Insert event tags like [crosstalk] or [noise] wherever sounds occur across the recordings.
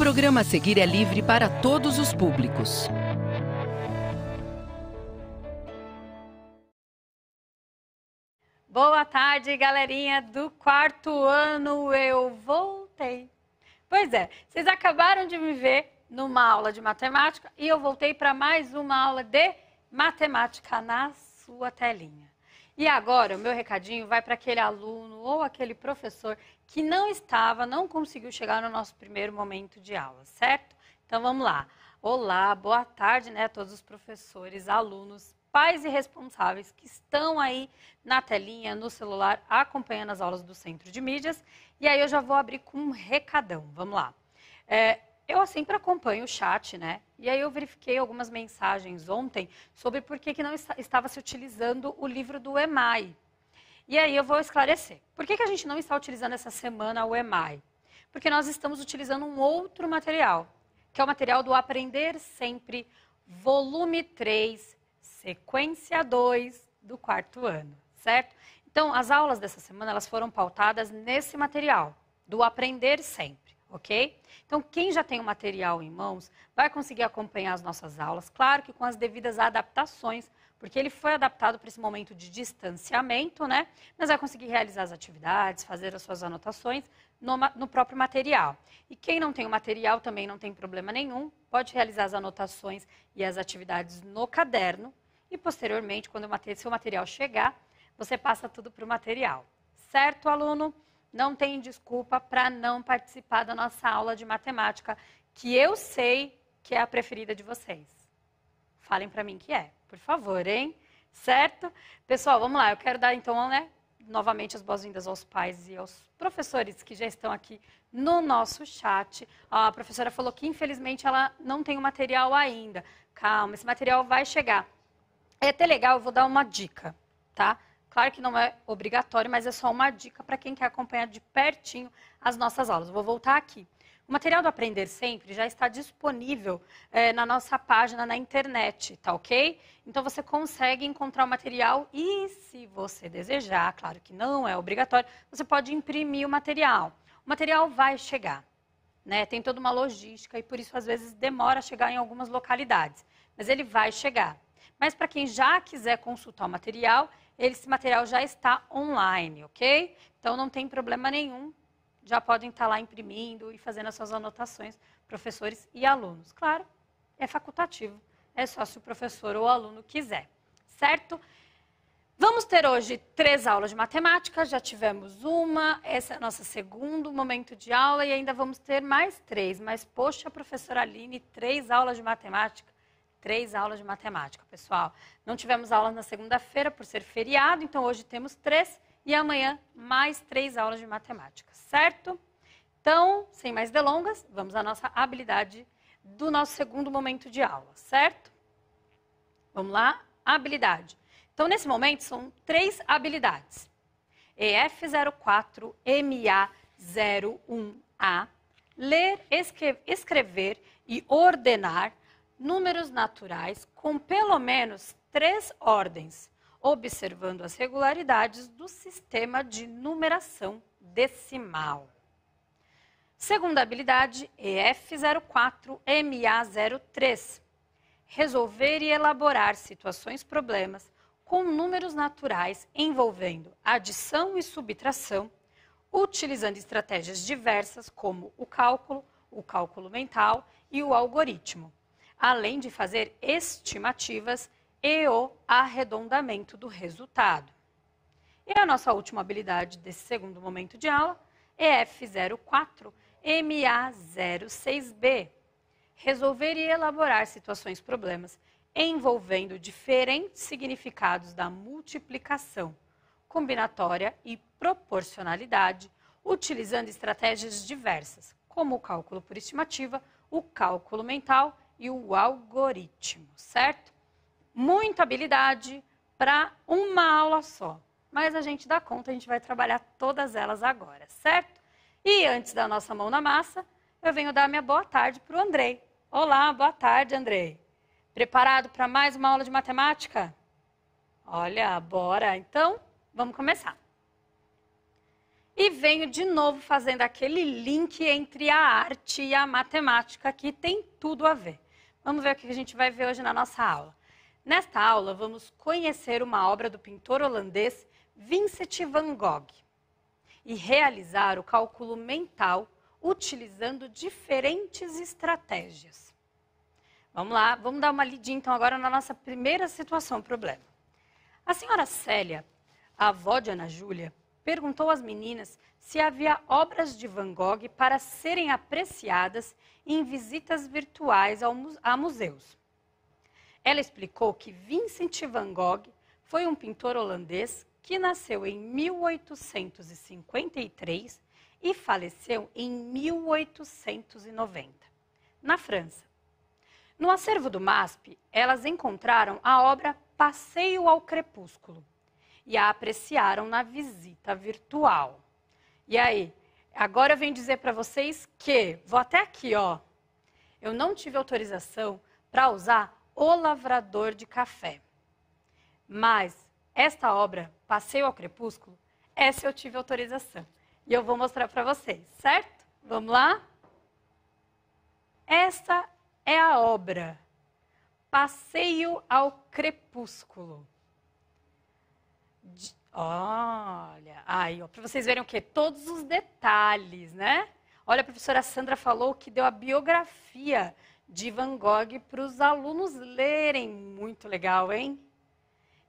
programa a seguir é livre para todos os públicos. Boa tarde, galerinha do quarto ano. Eu voltei. Pois é, vocês acabaram de me ver numa aula de matemática e eu voltei para mais uma aula de matemática na sua telinha. E agora, o meu recadinho vai para aquele aluno ou aquele professor que não estava, não conseguiu chegar no nosso primeiro momento de aula, certo? Então vamos lá. Olá, boa tarde, né, todos os professores, alunos, pais e responsáveis que estão aí na telinha, no celular, acompanhando as aulas do Centro de Mídias. E aí eu já vou abrir com um recadão. Vamos lá. É, eu sempre assim, acompanho o chat, né? E aí eu verifiquei algumas mensagens ontem sobre por que, que não estava se utilizando o livro do EMAI. E aí eu vou esclarecer. Por que, que a gente não está utilizando essa semana o EMAI? Porque nós estamos utilizando um outro material, que é o material do Aprender Sempre, volume 3, sequência 2 do quarto ano, certo? Então, as aulas dessa semana elas foram pautadas nesse material, do Aprender Sempre ok? Então, quem já tem o material em mãos vai conseguir acompanhar as nossas aulas, claro que com as devidas adaptações, porque ele foi adaptado para esse momento de distanciamento, né? Mas vai conseguir realizar as atividades, fazer as suas anotações no, no próprio material. E quem não tem o material também não tem problema nenhum, pode realizar as anotações e as atividades no caderno. E posteriormente, quando o seu material chegar, você passa tudo para o material. Certo, aluno? não tem desculpa para não participar da nossa aula de matemática, que eu sei que é a preferida de vocês. Falem para mim que é, por favor, hein? Certo? Pessoal, vamos lá. Eu quero dar então, né, novamente as boas-vindas aos pais e aos professores que já estão aqui no nosso chat. A professora falou que infelizmente ela não tem o material ainda. Calma, esse material vai chegar. É até legal, eu vou dar uma dica, tá? Claro que não é obrigatório, mas é só uma dica para quem quer acompanhar de pertinho as nossas aulas. Vou voltar aqui. O material do Aprender Sempre já está disponível é, na nossa página na internet, tá ok? Então você consegue encontrar o material e, se você desejar, claro que não é obrigatório, você pode imprimir o material. O material vai chegar, né? Tem toda uma logística e por isso às vezes demora a chegar em algumas localidades, mas ele vai chegar. Mas para quem já quiser consultar o material, esse material já está online, ok? Então não tem problema nenhum. Já podem estar tá lá imprimindo e fazendo as suas anotações, professores e alunos. Claro, é facultativo. É só se o professor ou o aluno quiser, certo? Vamos ter hoje três aulas de matemática, já tivemos uma, essa é a nossa segundo momento de aula e ainda vamos ter mais três. Mas, poxa, professora Aline, três aulas de matemática três aulas de matemática, pessoal. Não tivemos aulas na segunda-feira por ser feriado, então hoje temos três e amanhã mais três aulas de matemática, certo? Então, sem mais delongas, vamos à nossa habilidade do nosso segundo momento de aula, certo? Vamos lá? Habilidade. Então, nesse momento, são três habilidades. EF04, MA01A, ler, escrever e ordenar números naturais com pelo menos três ordens, observando as regularidades do sistema de numeração decimal. Segunda habilidade, EF04-MA03. Resolver e elaborar situações problemas com números naturais envolvendo adição e subtração, utilizando estratégias diversas como o cálculo, o cálculo mental e o algoritmo além de fazer estimativas e o arredondamento do resultado. E a nossa última habilidade desse segundo momento de aula, é EF04 MA06B. Resolver e elaborar situações problemas envolvendo diferentes significados da multiplicação, combinatória e proporcionalidade, utilizando estratégias diversas, como o cálculo por estimativa, o cálculo mental e o algoritmo, certo? Muita habilidade para uma aula só. Mas a gente dá conta, a gente vai trabalhar todas elas agora, certo? E antes da nossa mão na massa, eu venho dar minha boa tarde para o Andrei. Olá, boa tarde, Andrei. Preparado para mais uma aula de matemática? Olha, bora! Então, vamos começar. E venho de novo fazendo aquele link entre a arte e a matemática que tem tudo a ver. Vamos ver o que a gente vai ver hoje na nossa aula. Nesta aula, vamos conhecer uma obra do pintor holandês Vincent van Gogh e realizar o cálculo mental utilizando diferentes estratégias. Vamos lá, vamos dar uma lidinha então agora na nossa primeira situação problema. A senhora Célia, a avó de Ana Júlia, perguntou às meninas se havia obras de Van Gogh para serem apreciadas em visitas virtuais a museus. Ela explicou que Vincent van Gogh foi um pintor holandês que nasceu em 1853 e faleceu em 1890, na França. No acervo do MASP, elas encontraram a obra Passeio ao Crepúsculo, e a apreciaram na visita virtual. E aí, agora eu venho dizer para vocês que, vou até aqui, ó. Eu não tive autorização para usar O Lavrador de Café. Mas esta obra, Passeio ao Crepúsculo, essa eu tive autorização. E eu vou mostrar para vocês, certo? Vamos lá? Esta é a obra Passeio ao Crepúsculo. Olha, aí, ó, para vocês verem o quê? Todos os detalhes, né? Olha, a professora Sandra falou que deu a biografia de Van Gogh para os alunos lerem. Muito legal, hein?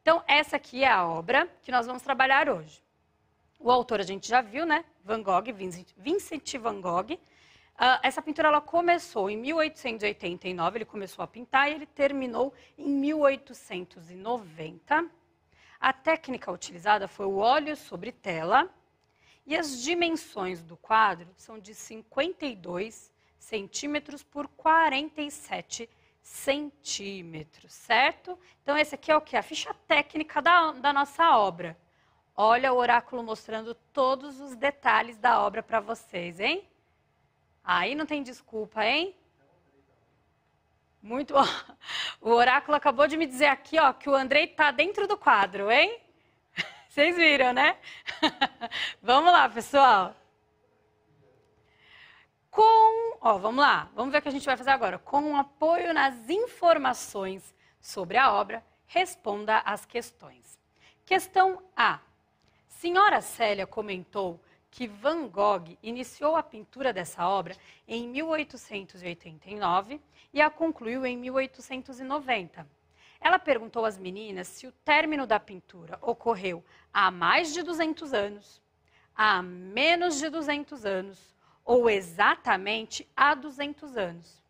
Então, essa aqui é a obra que nós vamos trabalhar hoje. O autor a gente já viu, né? Van Gogh, Vincent Van Gogh. Uh, essa pintura ela começou em 1889, ele começou a pintar e ele terminou em 1890. A técnica utilizada foi o óleo sobre tela e as dimensões do quadro são de 52 centímetros por 47 centímetros, certo? Então, esse aqui é o que? A ficha técnica da, da nossa obra. Olha o oráculo mostrando todos os detalhes da obra para vocês, hein? Aí não tem desculpa, hein? Muito bom. [laughs] O oráculo acabou de me dizer aqui, ó, que o Andrei tá dentro do quadro, hein? [laughs] Vocês viram, né? [laughs] vamos lá, pessoal. Com, ó, vamos lá. Vamos ver o que a gente vai fazer agora. Com apoio nas informações sobre a obra, responda as questões. Questão A. Senhora Célia comentou que Van Gogh iniciou a pintura dessa obra em 1889 e a concluiu em 1890. Ela perguntou às meninas se o término da pintura ocorreu há mais de 200 anos, há menos de 200 anos ou exatamente há 200 anos.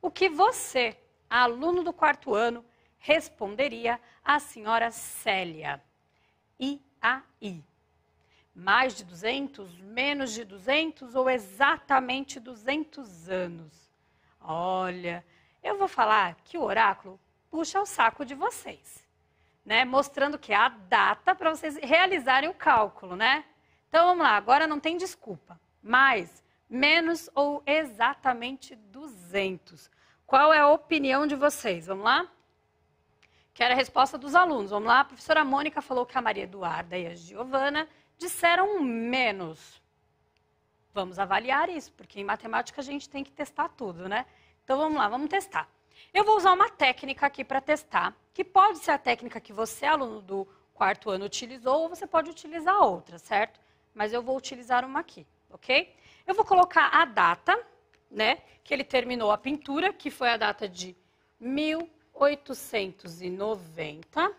O que você, aluno do quarto ano, responderia à senhora Célia? I a I mais de 200, menos de 200 ou exatamente 200 anos. Olha, eu vou falar que o oráculo puxa o saco de vocês, né? Mostrando que há a data para vocês realizarem o cálculo, né? Então vamos lá, agora não tem desculpa. Mais, menos ou exatamente 200. Qual é a opinião de vocês? Vamos lá? Quero a resposta dos alunos. Vamos lá, a professora Mônica falou que a Maria Eduarda e a Giovana disseram menos. Vamos avaliar isso, porque em matemática a gente tem que testar tudo, né? Então vamos lá, vamos testar. Eu vou usar uma técnica aqui para testar, que pode ser a técnica que você, aluno do quarto ano, utilizou, ou você pode utilizar outra, certo? Mas eu vou utilizar uma aqui, ok? Eu vou colocar a data, né, que ele terminou a pintura, que foi a data de 1890.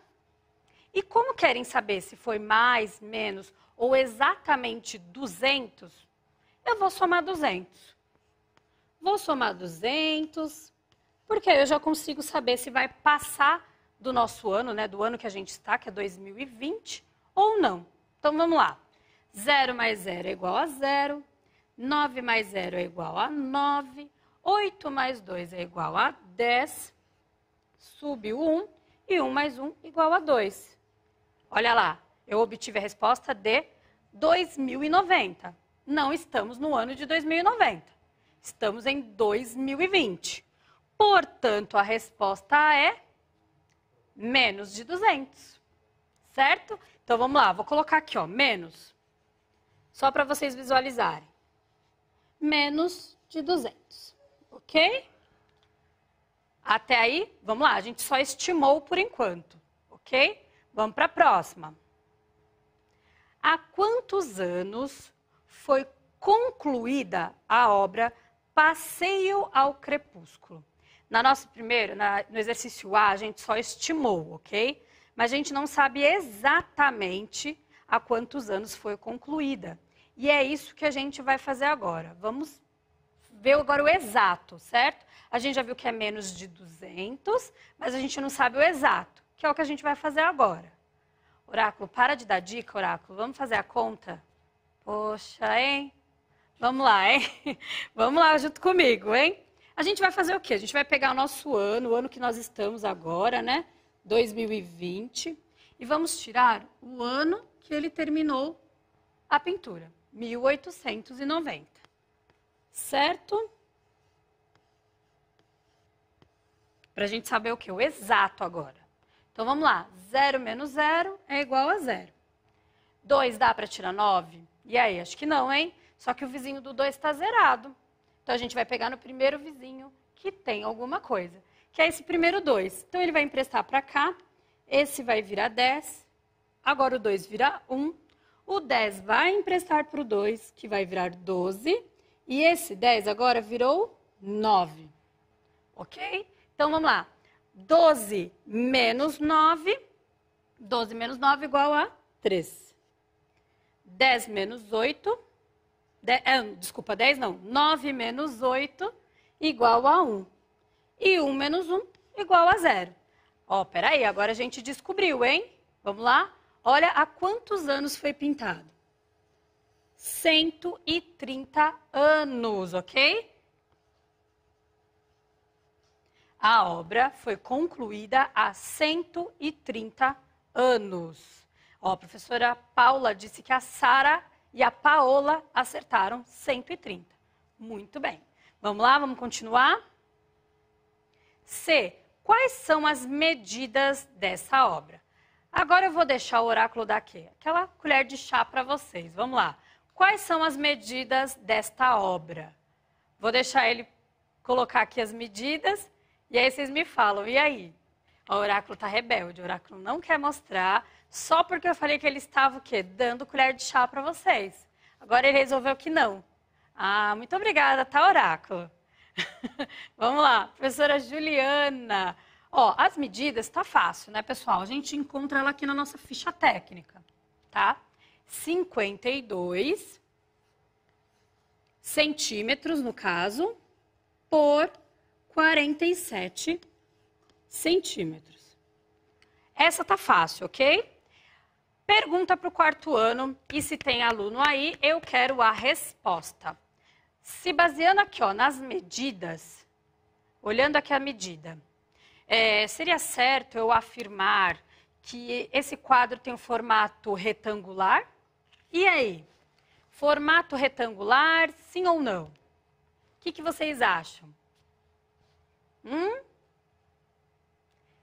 E como querem saber se foi mais, menos ou exatamente 200, eu vou somar 200. Vou somar 200, porque aí eu já consigo saber se vai passar do nosso ano, né, do ano que a gente está, que é 2020, ou não. Então vamos lá. 0 mais 0 é igual a 0, 9 mais 0 é igual a 9, 8 mais 2 é igual a 10, sub 1, e 1 mais 1 igual a 2. Olha lá, eu obtive a resposta de 2090. Não estamos no ano de 2090. Estamos em 2020. Portanto, a resposta é menos de 200. Certo? Então vamos lá, vou colocar aqui, ó, menos. Só para vocês visualizarem. Menos de 200. OK? Até aí, vamos lá, a gente só estimou por enquanto, OK? Vamos para a próxima há quantos anos foi concluída a obra Passeio ao Crepúsculo? Na nossa primeira, na, no exercício A, a gente só estimou, ok? Mas a gente não sabe exatamente há quantos anos foi concluída. E é isso que a gente vai fazer agora. Vamos ver agora o exato, certo? A gente já viu que é menos de 200, mas a gente não sabe o exato, que é o que a gente vai fazer agora. Oráculo, para de dar dica, oráculo. Vamos fazer a conta? Poxa, hein? Vamos lá, hein? [laughs] Vamos lá junto comigo, hein? A gente vai fazer o quê? A gente vai pegar o nosso ano, o ano que nós estamos agora, né? 2020, e vamos tirar o ano que ele terminou a pintura, 1890. Certo? Para a gente saber o quê? O exato agora. Então vamos lá. 0 menos 0 é igual a 0. 2 dá para tirar 9? E aí? Acho que não, hein? Só que o vizinho do 2 está zerado. Então a gente vai pegar no primeiro vizinho que tem alguma coisa, que é esse primeiro 2. Então ele vai emprestar para cá, esse vai virar 10, agora o 2 vira 1. O 10 vai emprestar para o 2, que vai virar 12. E esse 10 agora virou 9. Ok? Então vamos lá. 12 menos 9. 12 menos 9 igual a 3. 10 menos 8. De, é, desculpa, 10 não. 9 menos 8 igual a 1. E 1 menos 1 igual a 0. Ó, peraí, agora a gente descobriu, hein? Vamos lá? Olha há quantos anos foi pintado. 130 anos, ok? ok? A obra foi concluída há 130 anos. Ó, a professora Paula disse que a Sara e a Paola acertaram 130. Muito bem. Vamos lá, vamos continuar? C. Quais são as medidas dessa obra? Agora eu vou deixar o oráculo daqui, aquela colher de chá para vocês. Vamos lá. Quais são as medidas desta obra? Vou deixar ele colocar aqui as medidas e aí vocês me falam, e aí? O oráculo está rebelde, o oráculo não quer mostrar, só porque eu falei que ele estava o quê? Dando colher de chá para vocês. Agora ele resolveu que não. Ah, muito obrigada, tá, oráculo? [laughs] Vamos lá, professora Juliana. Ó, as medidas tá fácil, né, pessoal? A gente encontra ela aqui na nossa ficha técnica, tá? 52 centímetros, no caso, por 47 centímetros. Essa tá fácil, ok? Pergunta para o quarto ano, e se tem aluno aí, eu quero a resposta. Se baseando aqui, ó, nas medidas, olhando aqui a medida, é, seria certo eu afirmar que esse quadro tem um formato retangular? E aí? Formato retangular, sim ou não? O que, que vocês acham? Hum?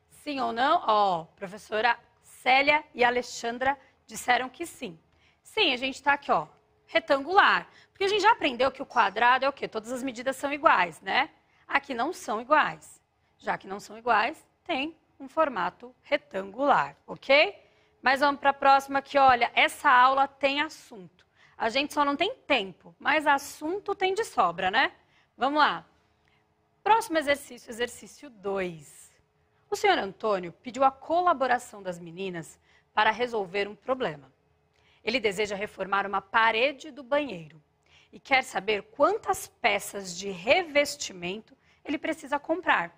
Sim ou não? Ó, oh, professora Célia e Alexandra disseram que sim. Sim, a gente está aqui, ó, retangular. Porque a gente já aprendeu que o quadrado é o quê? Todas as medidas são iguais, né? Aqui não são iguais. Já que não são iguais, tem um formato retangular, ok? Mas vamos para a próxima que, olha, essa aula tem assunto. A gente só não tem tempo, mas assunto tem de sobra, né? Vamos lá. Próximo exercício, exercício 2. O senhor Antônio pediu a colaboração das meninas para resolver um problema. Ele deseja reformar uma parede do banheiro e quer saber quantas peças de revestimento ele precisa comprar.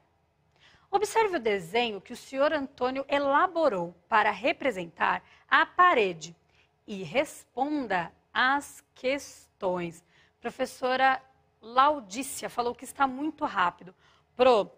Observe o desenho que o senhor Antônio elaborou para representar a parede e responda às questões. Professora Laudícia falou que está muito rápido. Pro,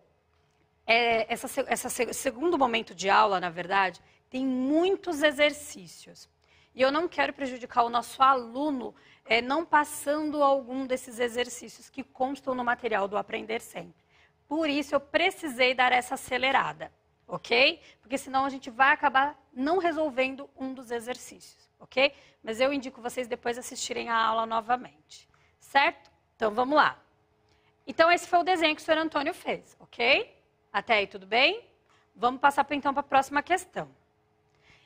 é, essa, essa segundo momento de aula, na verdade, tem muitos exercícios. E eu não quero prejudicar o nosso aluno é, não passando algum desses exercícios que constam no material do Aprender Sempre. Por isso, eu precisei dar essa acelerada, ok? Porque senão a gente vai acabar não resolvendo um dos exercícios, ok? Mas eu indico vocês depois assistirem a aula novamente, certo? Então vamos lá. Então esse foi o desenho que o senhor Antônio fez, ok? Até aí tudo bem? Vamos passar então para a próxima questão.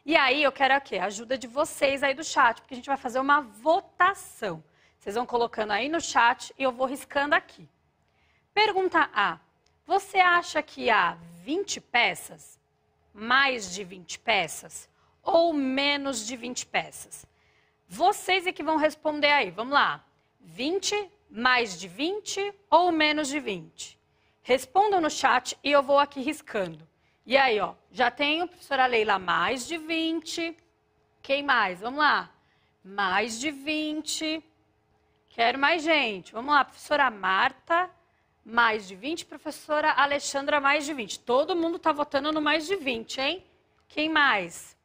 E aí eu quero aqui a ajuda de vocês aí do chat, porque a gente vai fazer uma votação. Vocês vão colocando aí no chat e eu vou riscando aqui. Pergunta A: Você acha que há 20 peças, mais de 20 peças ou menos de 20 peças? Vocês é que vão responder aí. Vamos lá. 20 mais de 20 ou menos de 20? Respondam no chat e eu vou aqui riscando. E aí, ó, já tenho, professora Leila, mais de 20. Quem mais? Vamos lá. Mais de 20. Quero mais gente. Vamos lá, professora Marta, mais de 20. Professora Alexandra, mais de 20. Todo mundo está votando no mais de 20, hein? Quem mais?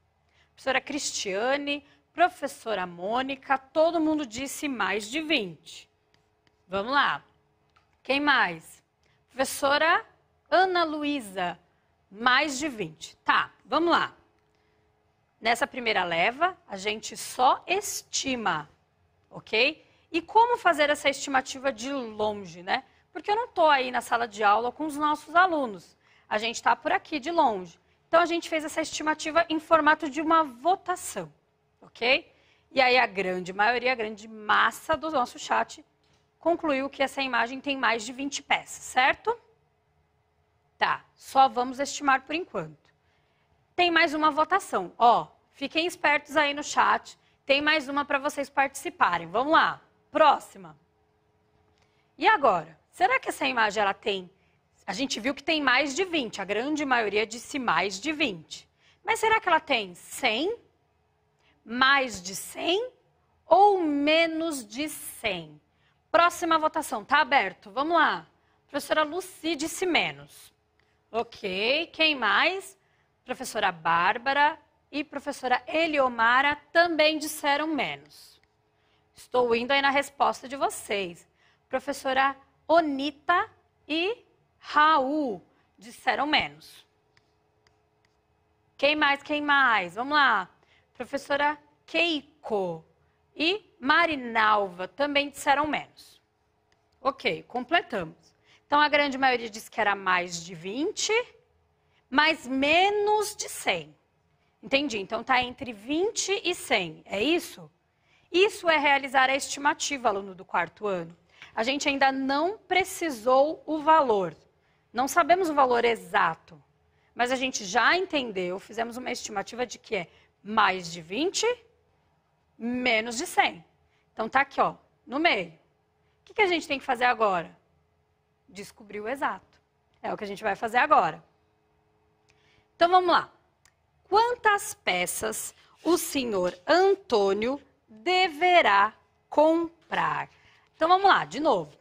Professora Cristiane, professora Mônica, todo mundo disse mais de 20. Vamos lá. Quem mais? Professora Ana Luísa, mais de 20. Tá, vamos lá. Nessa primeira leva, a gente só estima, ok? E como fazer essa estimativa de longe, né? Porque eu não estou aí na sala de aula com os nossos alunos. A gente está por aqui, de longe. Então, a gente fez essa estimativa em formato de uma votação, ok? E aí, a grande maioria, a grande massa do nosso chat concluiu que essa imagem tem mais de 20 peças, certo? Tá, só vamos estimar por enquanto. Tem mais uma votação. Ó, fiquem espertos aí no chat. Tem mais uma para vocês participarem. Vamos lá. Próxima. E agora? Será que essa imagem ela tem? A gente viu que tem mais de 20, a grande maioria disse mais de 20. Mas será que ela tem 100? Mais de 100 ou menos de 100? Próxima votação, tá aberto. Vamos lá. Professora Luci disse menos. Ok. Quem mais? Professora Bárbara e professora Eliomara também disseram menos. Estou indo aí na resposta de vocês. Professora Onita e Raul disseram menos. Quem mais? Quem mais? Vamos lá. Professora Keiko e Marinalva também disseram menos. Ok, completamos. Então, a grande maioria disse que era mais de 20, mas menos de 100. Entendi. Então, está entre 20 e 100, é isso? Isso é realizar a estimativa, aluno do quarto ano. A gente ainda não precisou o valor. Não sabemos o valor exato, mas a gente já entendeu, fizemos uma estimativa de que é mais de 20, menos de 100. Então tá aqui, ó, no meio. O que, que a gente tem que fazer agora? Descobrir o exato. É o que a gente vai fazer agora. Então vamos lá. Quantas peças o senhor Antônio deverá comprar? Então vamos lá, de novo.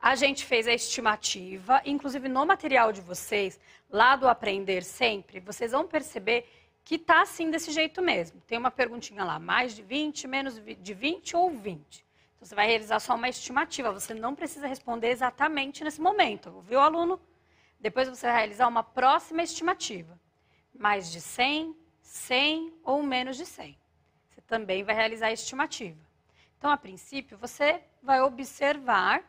A gente fez a estimativa, inclusive no material de vocês, lá do Aprender Sempre, vocês vão perceber que está assim desse jeito mesmo. Tem uma perguntinha lá, mais de 20, menos de 20 ou 20. Então, você vai realizar só uma estimativa, você não precisa responder exatamente nesse momento, viu, aluno? Depois você vai realizar uma próxima estimativa, mais de 100, 100 ou menos de 100. Você também vai realizar a estimativa. Então, a princípio, você vai observar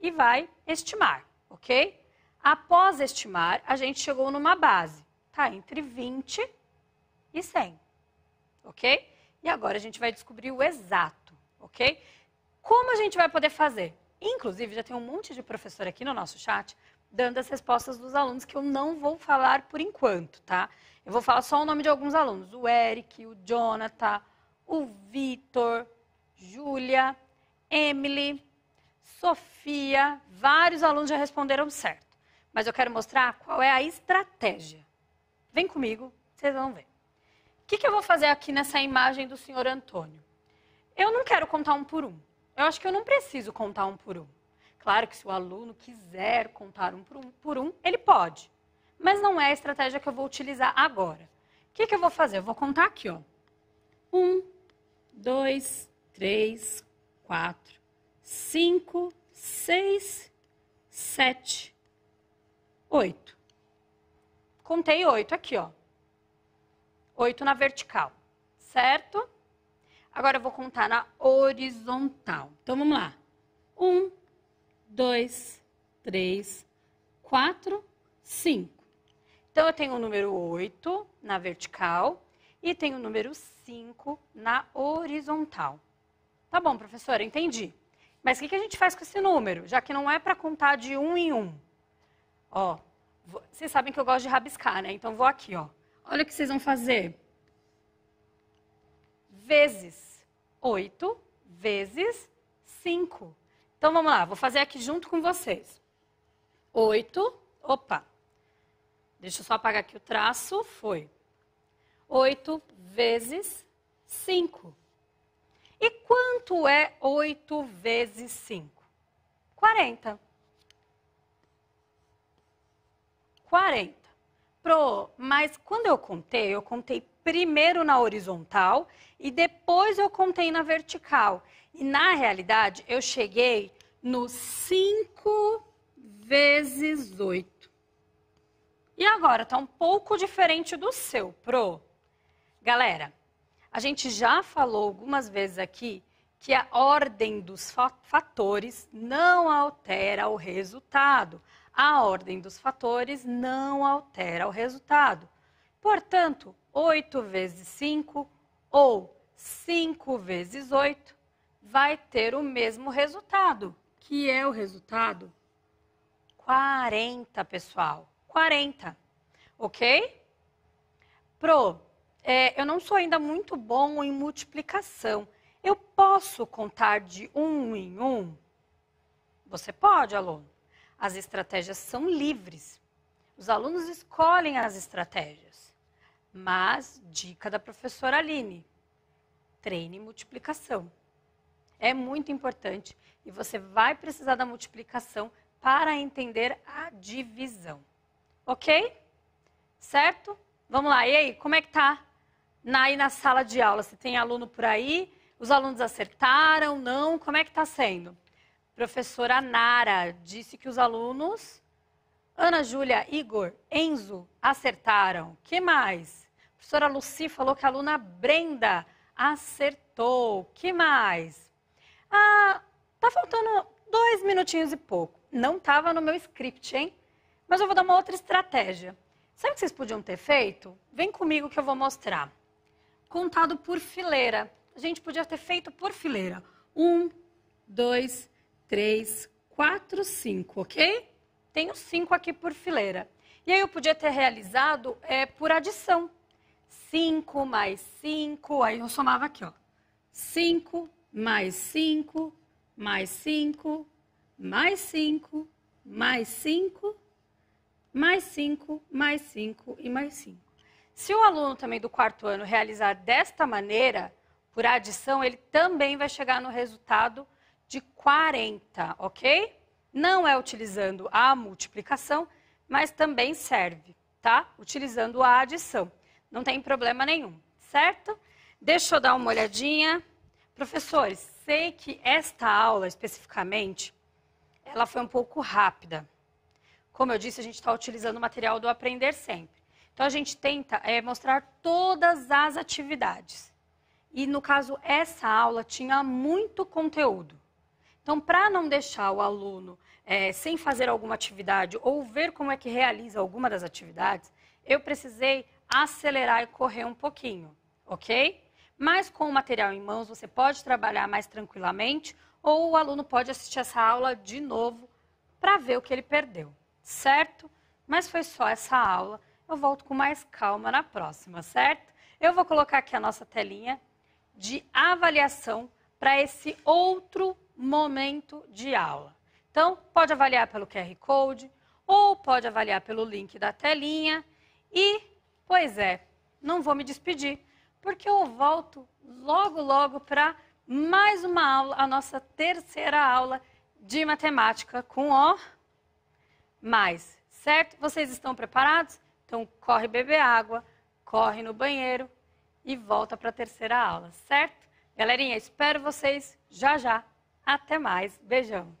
e vai estimar, ok? Após estimar, a gente chegou numa base, tá? Entre 20 e 100, ok? E agora a gente vai descobrir o exato, ok? Como a gente vai poder fazer? Inclusive, já tem um monte de professor aqui no nosso chat dando as respostas dos alunos que eu não vou falar por enquanto, tá? Eu vou falar só o nome de alguns alunos: o Eric, o Jonathan, o Vitor, Júlia, Emily, Sofia. Vários alunos já responderam certo. Mas eu quero mostrar qual é a estratégia. Vem comigo, vocês vão ver que, que eu vou fazer aqui nessa imagem do senhor Antônio? Eu não quero contar um por um. Eu acho que eu não preciso contar um por um. Claro que se o aluno quiser contar um por um, por um ele pode. Mas não é a estratégia que eu vou utilizar agora. O que, que eu vou fazer? Eu vou contar aqui, ó. Um, dois, três, quatro, cinco, seis, sete, oito. Contei oito aqui, ó. 8 na vertical, certo? Agora eu vou contar na horizontal. Então vamos lá. 1, 2, 3, 4, 5. Então eu tenho o número 8 na vertical e tenho o número 5 na horizontal. Tá bom, professora, entendi. Mas o que, a gente faz com esse número? Já que não é para contar de um em um. Ó, vocês sabem que eu gosto de rabiscar, né? Então vou aqui, ó. Olha o que vocês vão fazer. Vezes 8 vezes 5. Então vamos lá, vou fazer aqui junto com vocês. 8, opa. Deixa eu só apagar aqui o traço, foi. 8 vezes 5. E quanto é 8 vezes 5? 40. 40. Pro, mas quando eu contei, eu contei primeiro na horizontal e depois eu contei na vertical. E na realidade, eu cheguei no 5 vezes 8. E agora, tá um pouco diferente do seu, Pro. Galera, a gente já falou algumas vezes aqui que a ordem dos fatores não altera o resultado a ordem dos fatores não altera o resultado. Portanto, 8 vezes 5 ou 5 vezes 8 vai ter o mesmo resultado, que é o resultado 40, pessoal. 40, ok? Pro, é, eu não sou ainda muito bom em multiplicação. Eu posso contar de um em um? Você pode, aluno? As estratégias são livres. Os alunos escolhem as estratégias. Mas, dica da professora Aline: treine multiplicação. É muito importante e você vai precisar da multiplicação para entender a divisão. Ok? Certo? Vamos lá. E aí, como é que tá na, aí na sala de aula? Se tem aluno por aí? Os alunos acertaram? Não? Como é que está sendo? professora Nara disse que os alunos Ana Júlia, Igor, Enzo acertaram. Que mais? A professora Luci falou que a aluna Brenda acertou. Que mais? Ah, tá faltando dois minutinhos e pouco. Não estava no meu script, hein? Mas eu vou dar uma outra estratégia. Sabe o que vocês podiam ter feito? Vem comigo que eu vou mostrar. Contado por fileira. A gente podia ter feito por fileira. Um, dois, três, quatro, cinco, ok? Tenho cinco aqui por fileira. E aí eu podia ter realizado é, por adição. 5 mais 5, aí eu somava aqui, ó. 5 mais 5, mais 5, mais 5, mais 5, mais 5, mais 5 e mais 5. Se o aluno também do quarto ano realizar desta maneira, por adição, ele também vai chegar no resultado de 40, ok? Não é utilizando a multiplicação, mas também serve, tá? Utilizando a adição. Não tem problema nenhum, certo? Deixa eu dar uma olhadinha. Professores, sei que esta aula especificamente, ela foi um pouco rápida. Como eu disse, a gente está utilizando o material do Aprender Sempre. Então, a gente tenta é, mostrar todas as atividades. E, no caso, essa aula tinha muito conteúdo. Então, para não deixar o aluno é, sem fazer alguma atividade ou ver como é que realiza alguma das atividades, eu precisei acelerar e correr um pouquinho, ok? Mas com o material em mãos, você pode trabalhar mais tranquilamente ou o aluno pode assistir essa aula de novo para ver o que ele perdeu, certo? Mas foi só essa aula. Eu volto com mais calma na próxima, certo? Eu vou colocar aqui a nossa telinha de avaliação para esse outro momento de aula. Então, pode avaliar pelo QR Code ou pode avaliar pelo link da telinha. E, pois é, não vou me despedir, porque eu volto logo, logo para mais uma aula, a nossa terceira aula de matemática com O mais, certo? Vocês estão preparados? Então, corre beber água, corre no banheiro e volta para a terceira aula, certo? Galerinha, espero vocês já já. Até mais. Beijão.